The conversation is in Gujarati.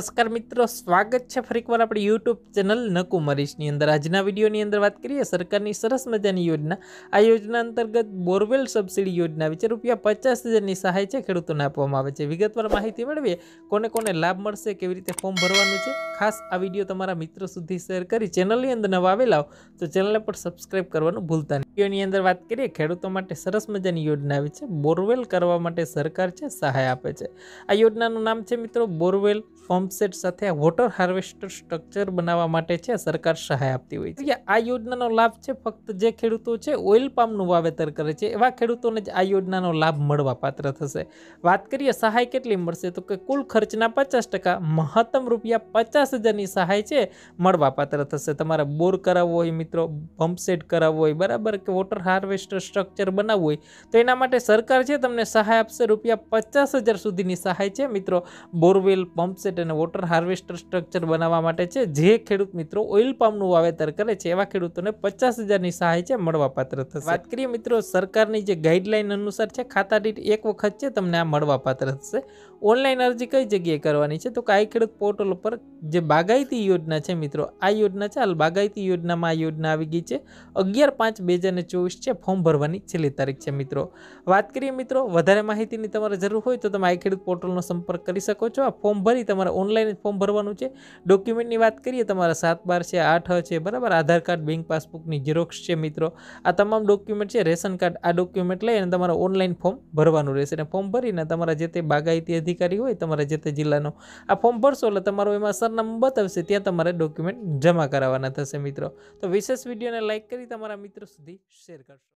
નમસ્કાર મિત્રો સ્વાગત છે ફરીકવાર આપણી યુટ્યુબ ચેનલ નકુમરીશની અંદર આજના વિડીયોની અંદર વાત કરીએ સરકારની સરસ મજાની યોજના આ યોજના અંતર્ગત બોરવેલ સબસિડી યોજના વિશે રૂપિયા પચાસ હજારની સહાય છે ખેડૂતોને આપવામાં આવે છે વિગતવાર માહિતી મેળવીએ કોને કોને લાભ મળશે કેવી રીતે ફોર્મ ભરવાનું છે ખાસ આ વિડીયો તમારા મિત્રો સુધી શેર કરી ચેનલની અંદર નવા આવેલા હો તો ચેનલને પણ સબસ્ક્રાઈબ કરવાનું ભૂલતા નહીં વિડીયોની અંદર વાત કરીએ ખેડૂતો માટે સરસ મજાની યોજના આવી છે બોરવેલ કરવા માટે સરકાર છે સહાય આપે છે આ યોજનાનું નામ છે મિત્રો બોરવેલ ફોર્મ પંપસેટ સાથે આ વોટર હાર્વેસ્ટર સ્ટ્રક્ચર બનાવવા માટે છે સરકાર સહાય આપતી હોય છે આ યોજનાનો લાભ છે ફક્ત જે ખેડૂતો છે ઓઇલ પામનું વાવેતર કરે છે એવા ખેડૂતોને જ આ યોજનાનો લાભ મળવા પાત્ર થશે વાત કરીએ સહાય કેટલી મળશે તો કે કુલ ખર્ચના પચાસ ટકા મહત્તમ રૂપિયા પચાસ હજારની સહાય છે મળવા પાત્ર થશે તમારે બોર કરાવવો હોય મિત્રો પંપસેટ કરાવવો હોય બરાબર કે વોટર હાર્વેસ્ટર સ્ટ્રક્ચર બનાવવું હોય તો એના માટે સરકાર છે તમને સહાય આપશે રૂપિયા પચાસ હજાર સુધીની સહાય છે મિત્રો બોરવેલ પંપસેટ અને વોટર હાર્વેસ્ટર સ્ટ્રક્ચર બનાવવા માટે છે જે ખેડૂત મિત્રો ઓઇલ પામનું વાવેતર કરે છે એવા ખેડૂતોને પચાસ હજારની સહાય છે મળવાપાત્ર થશે વાત કરીએ મિત્રો સરકારની જે ગાઈડલાઇન અનુસાર છે ખાતા દીઠ એક વખત છે તમને આ મળવાપાત્ર થશે ઓનલાઈન અરજી કઈ જગ્યાએ કરવાની છે તો કે આ ખેડૂત પોર્ટલ ઉપર જે બાગાયતી યોજના છે મિત્રો આ યોજના છે હાલ બાગાયતી યોજનામાં આ યોજના આવી ગઈ છે અગિયાર પાંચ બે હજાર ચોવીસ છે ફોર્મ ભરવાની છેલ્લી તારીખ છે મિત્રો વાત કરીએ મિત્રો વધારે માહિતીની તમારે જરૂર હોય તો તમે આ ખેડૂત પોર્ટલનો સંપર્ક કરી શકો છો આ ફોર્મ ભરી તમારે ઓનલાઈન ફોર્મ ભરવાનું છે ડોક્યુમેન્ટની વાત કરીએ તમારા સાત બાર છે આઠ છે બરાબર આધાર કાર્ડ બેંક પાસબુકની ઝેરોક્ષ છે મિત્રો આ તમામ ડોક્યુમેન્ટ છે રેશન કાર્ડ આ ડોક્યુમેન્ટ લઈ અને તમારે ઓનલાઈન ફોર્મ ભરવાનું રહેશે અને ફોર્મ ભરીને તમારા જે તે બાગાયતી અધિકારી હોય તમારા જે તે જિલ્લાનો આ ફોર્મ ભરશો એટલે તમારું એમાં સરનામું બતાવશે ત્યાં તમારે ડોક્યુમેન્ટ જમા કરાવવાના થશે મિત્રો તો વિશેષ વિડીયોને લાઇક કરી તમારા મિત્રો સુધી શેર કરશો